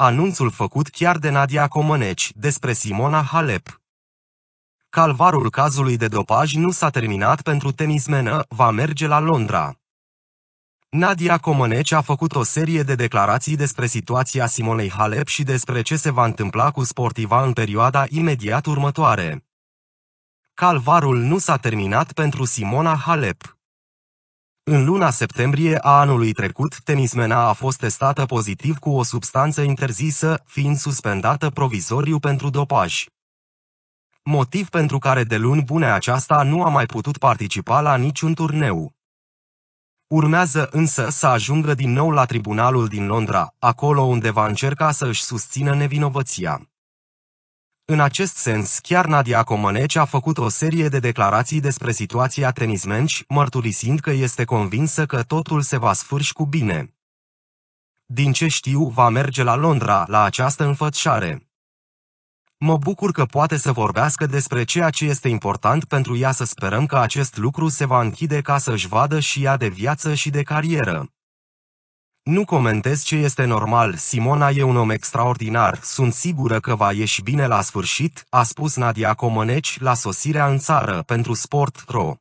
anunțul făcut chiar de Nadia Comăneci despre Simona Halep. Calvarul cazului de dopaj nu s-a terminat pentru tenismenă, va merge la Londra. Nadia Comăneci a făcut o serie de declarații despre situația Simonei Halep și despre ce se va întâmpla cu sportiva în perioada imediat următoare. Calvarul nu s-a terminat pentru Simona Halep. În luna septembrie a anului trecut, tenismena a fost testată pozitiv cu o substanță interzisă, fiind suspendată provizoriu pentru dopaj. Motiv pentru care de luni bune aceasta nu a mai putut participa la niciun turneu. Urmează însă să ajungă din nou la tribunalul din Londra, acolo unde va încerca să își susțină nevinovăția. În acest sens, chiar Nadia Comăneci a făcut o serie de declarații despre situația tenismenci, mărturisind că este convinsă că totul se va sfârși cu bine. Din ce știu, va merge la Londra, la această înfățișare. Mă bucur că poate să vorbească despre ceea ce este important pentru ea să sperăm că acest lucru se va închide ca să-și vadă și ea de viață și de carieră. Nu comentez ce este normal, Simona e un om extraordinar, sunt sigură că va ieși bine la sfârșit, a spus Nadia Comăneci la sosirea în țară pentru Sport.ro.